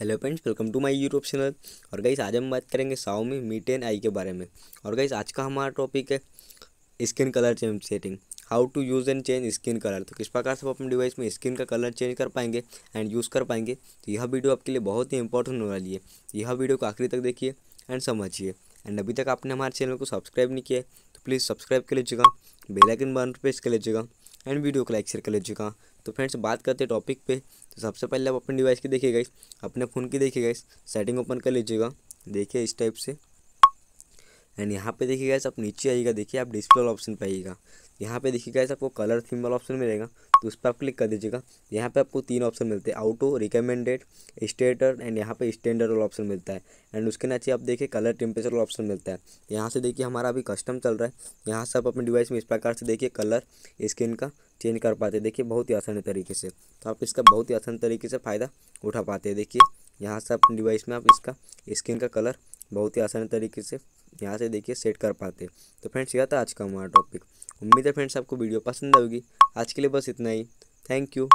hello friends welcome to my YouTube channel और guys आज हम बात करेंगे साउमी मी टेन आई के बारे में और गाइस आज का हमारा टॉपिक है skin colour change setting how to use and change skin colour तो किस प्रकार से आप अपने डिवाइस में स्किन का कलर चेंज कर पाएंगे एंड यूज़ कर पाएंगे तो यह वीडियो आपके लिए बहुत ही इंपॉर्टेंट होने वाली है यह वीडियो को आखिरी तक देखिए एंड समझिए एंड अभी तक आपने हमारे चैनल को सब्सक्राइब नहीं किया तो प्लीज़ सब्सक्राइब कर लीजिएगा बेलाइकन बन प्रेस कर लीजिएगा एंड वीडियो को लाइक शेयर कर लीजिएगा तो फ्रेंड्स बात करते हैं टॉपिक पे तो सबसे पहले आप अपने डिवाइस की देखिए गाइस अपने फ़ोन की देखिए गाइस सेटिंग ओपन कर लीजिएगा देखिए इस टाइप से एंड यहाँ पे देखिए गैस आप नीचे आइएगा देखिए आप डिस्प्ले ऑप्शन पे आइएगा यहाँ पे देखिए गैस आपको कलर थीम वाला ऑप्शन मिलेगा तो उस पर आप क्लिक कर दीजिएगा यहाँ पे आपको तीन ऑप्शन मिलते हैं आउटो रिकमेंडेड स्टेटर एंड यहाँ पे स्टैंडर्ड वाला ऑप्शन मिलता है एंड उसके नीचे आप देखिए कलर टेम्परेचर वाला ऑप्शन मिलता है यहाँ से देखिए हमारा अभी कस्टम चल रहा है यहाँ से आप अपने डिवाइस में इस प्रकार से देखिए कलर स्किन का चेंज कर पाते हैं देखिए बहुत ही आसान तरीके से तो आप इसका बहुत ही आसान तरीके से फ़ायदा उठा पाते हैं देखिए यहाँ से अपने डिवाइस में आप इसका स्क्रीन का कलर बहुत ही आसान तरीके से यहाँ से देखिए सेट कर पाते हैं तो फ्रेंड्स यह था आज का हमारा टॉपिक उम्मीद है फ्रेंड्स आपको वीडियो पसंद आएगी आज के लिए बस इतना ही थैंक यू